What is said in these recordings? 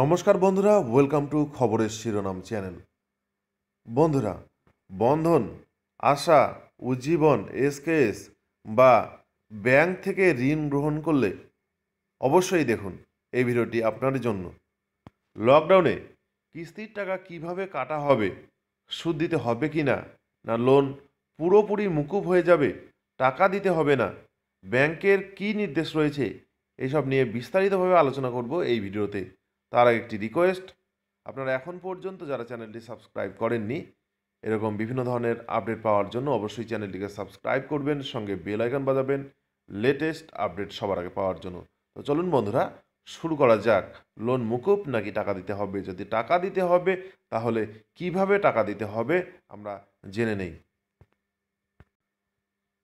নমস্কার বন্ধুরা welcome to খবরের শিরোনাম চ্যানেল বন্ধুরা বন্ধন আশা উজ্জীবন এসকেএস বা ব্যাংক থেকে ঋণ গ্রহণ করলে অবশ্যই দেখুন এই ভিডিওটি আপনার জন্য লকডাউনে কিস্তির টাকা কিভাবে কাটা হবে সুদ দিতে হবে কি না না লোন পুরোপুরি মুকুব হয়ে যাবে টাকা দিতে হবে না ব্যাংকের কি নির্দেশ রয়েছে এসব নিয়ে বিস্তারিতভাবে আলোচনা করব এই ভিডিওতে তার একটি রিকোয়েস্ট আপনারা এখন পর্যন্ত যারা চ্যানেলটি সাবস্ক্রাইব করেননি এরকম বিভিন্ন ধরনের আপডেট পাওয়ার জন্য অবশ্যই চ্যানেলটিকে সাবস্ক্রাইব করবেন সঙ্গে বেল আইকন বাজাবেন লেটেস্ট আপডেট সবার আগে পাওয়ার জন্য তো চলুন বন্ধুরা শুরু করা যাক লোন মুকুব নাকি টাকা দিতে হবে যদি টাকা দিতে হবে তাহলে কিভাবে টাকা দিতে হবে আমরা জেনে নেই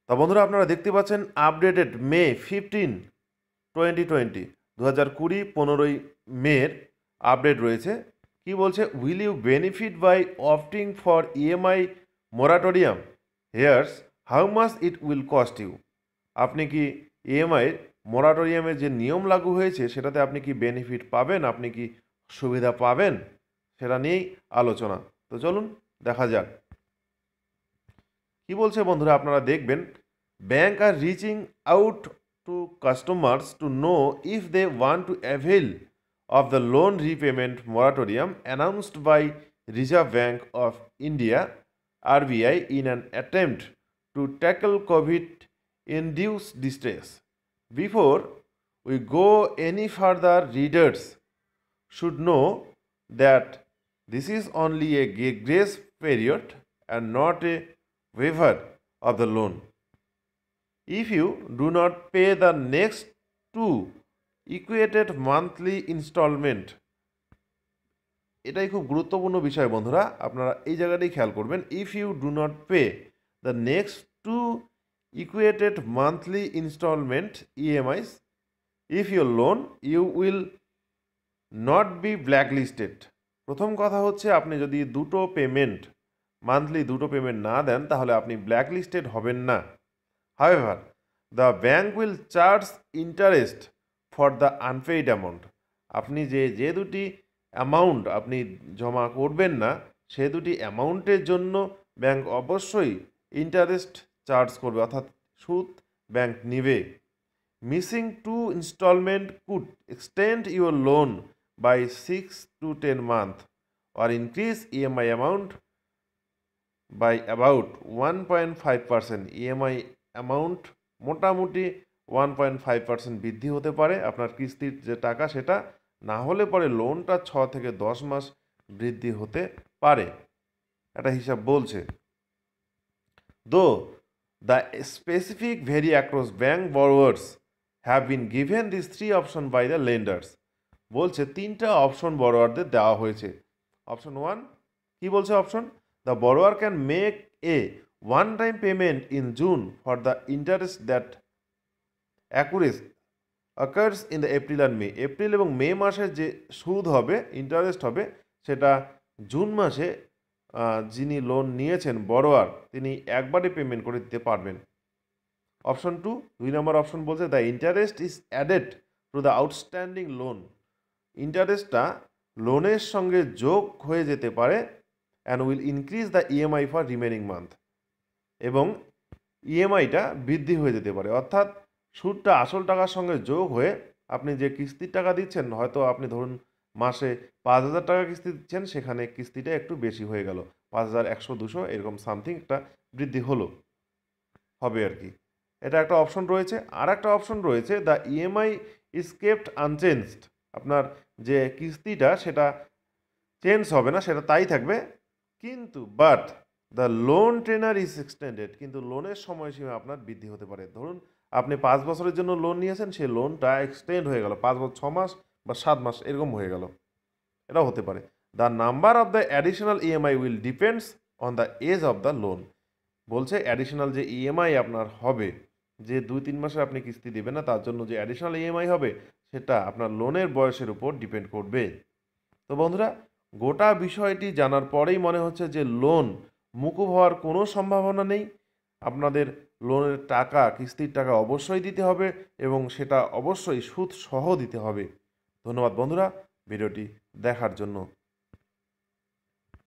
তা বন্ধুরা আপনারা দেখতে পাচ্ছেন updated May fifteen twenty twenty দু হাজার কুড়ি পনেরোই মের আপডেট রয়েছে কি বলছে will you benefit by opting for EMI moratorium here's how much it will cost you আপনি কি ইএমআই e মোরাটোরিয়ামের যে নিয়ম লাগু হয়েছে সেটাতে আপনি কি বেনিফিট পাবেন আপনি কি সুবিধা পাবেন সেটা নিয়েই আলোচনা তো চলুন দেখা যাক কি বলছে বন্ধুরা আপনারা দেখবেন bank are reaching out to customers to know if they want to avail of the loan repayment moratorium announced by Reserve Bank of India RBI in an attempt to tackle COVID induced distress. Before we go any further, readers should know that this is only a grace period and not a waiver of the loan. if you do not pay the next two equated monthly installment এটাই খুব গুরুত্বপূর্ণ বিষয় বন্ধুরা আপনারা এই জায়গাটাই খেয়াল করবেন if you do not pay the next two equated monthly instalment EMIs if your loan you will not be blacklisted প্রথম কথা হচ্ছে আপনি যদি দুটো পেমেন্ট মান্থলি দুটো পেমেন্ট না দেন তাহলে আপনি ব্ল্যাক লিস্টেড হবেন না However, the bank will charge interest for the unpaid amount আপনি যে যে দুটি অ্যামাউন্ট আপনি জমা করবেন না সে দুটি অ্যামাউন্টের জন্য ব্যাংক অবশ্যই ইন্টারেস্ট চার্জ করবে অর্থাৎ সুদ ব্যাংক নিবে missing two instalment could extend your loan by six to ten month or increase EMI amount by about one point five percent EMI amount মোটামুটি ওয়ান পয়েন্ট ফাইভ পার্সেন্ট বৃদ্ধি হতে পারে আপনার কিস্তির যে টাকা সেটা না হলে পরে লোনটা ছ থেকে দশ মাস বৃদ্ধি হতে পারে একটা হিসাব বলছে though the specific vary across bank borrowers have been given this three option by the lenders বলছে তিনটা অপশন বরোয়ারদের দেওয়া হয়েছে অপশন ওয়ান কি বলছে option the borrower can make a one time payment in June for the interest that accrues occurs in the April and May April এবং May মাসে যে সুদ হবে ইন্টারেস্ট হবে সেটা জুন মাসে যিনি লোন নিয়েছেন বড়োয়ার তিনি একবারে পেমেন্ট করে দিতে পারবেন অপশন টু দুই নম্বর অপশন বলছে the interest is added to the outstanding loan ইন্টারেস্টটা লোনের সঙ্গে যোগ হয়ে যেতে পারে and will increase the EMI for remaining month এবং ইএমআইটা e বৃদ্ধি হয়ে যেতে পারে অর্থাৎ সুদটা আসল টাকার সঙ্গে যোগ হয়ে আপনি যে কিস্তির টাকা দিচ্ছেন হয়তো আপনি ধরুন মাসে পাঁচ হাজার টাকা কিস্তি দিচ্ছেন সেখানে কিস্তিটা একটু বেশি হয়ে গেল পাঁচ হাজার একশো দুশো এরকম সামথিং একটা বৃদ্ধি হলো হবে আর কি এটা একটা অপশন রয়েছে আর একটা অপশন রয়েছে the EMI is kept unchanged আপনার যে কিস্তিটা সেটা চেঞ্জ হবে না সেটা তাই থাকবে কিন্তু but the loan tenure is extended কিন্তু লোনের সময়সীমা আপনার বৃদ্ধি হতে পারে ধরুন আপনি পাঁচ বছরের জন্য লোন নিয়েছেন সেই লোনটা এক্সটেন্ড হয়ে গেল পাঁচ বছর ছ মাস বা সাত মাস এরকম হয়ে গেল এটা হতে পারে the number of the additional EMI will depends on the age of the loan বলছে অ্যাডিশনাল যে ইএমআই e আপনার হবে যে দুই তিন মাসে আপনি কিস্তি দেবেন না তার জন্য যে অ্যাডিশনাল ইএমআই e হবে সেটা আপনার লোনের বয়সের উপর ডিপেন্ড করবে তো বন্ধুরা গোটা বিষয়টি জানার পরেই মনে হচ্ছে যে লোন মুকুব হওয়ার কোনো সম্ভাবনা নেই আপনাদের লোনের টাকা কিস্তির টাকা অবশ্যই দিতে হবে এবং সেটা অবশ্যই সুদ সহ দিতে হবে ধন্যবাদ বন্ধুরা ভিডিওটি দেখার জন্য